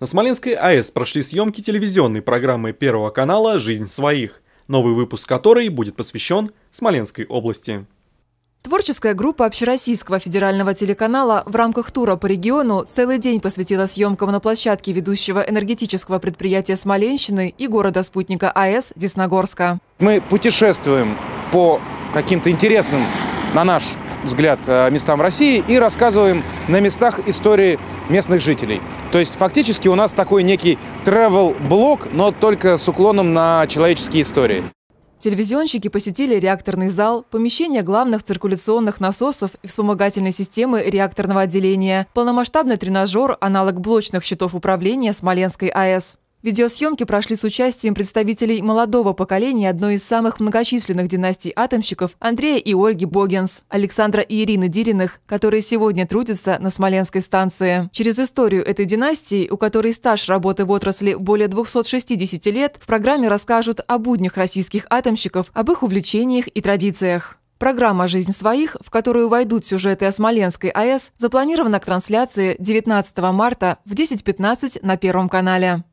На Смоленской АЭС прошли съемки телевизионной программы Первого канала «Жизнь своих», новый выпуск которой будет посвящен Смоленской области. Творческая группа Общероссийского федерального телеканала в рамках тура по региону целый день посвятила съемкам на площадке ведущего энергетического предприятия Смоленщины и города-спутника АЭС Десногорска. Мы путешествуем по каким-то интересным, на наш взгляд э, местам в России и рассказываем на местах истории местных жителей. То есть фактически у нас такой некий travel-блог, но только с уклоном на человеческие истории. Телевизионщики посетили реакторный зал, помещение главных циркуляционных насосов и вспомогательной системы реакторного отделения, полномасштабный тренажер, аналог блочных щитов управления Смоленской АЭС. Видеосъемки прошли с участием представителей молодого поколения одной из самых многочисленных династий атомщиков Андрея и Ольги Богенс, Александра и Ирины Дириных, которые сегодня трудятся на Смоленской станции. Через историю этой династии, у которой стаж работы в отрасли более 260 лет, в программе расскажут о буднях российских атомщиков, об их увлечениях и традициях. Программа «Жизнь своих», в которую войдут сюжеты о Смоленской АЭС, запланирована к трансляции 19 марта в 10.15 на Первом канале.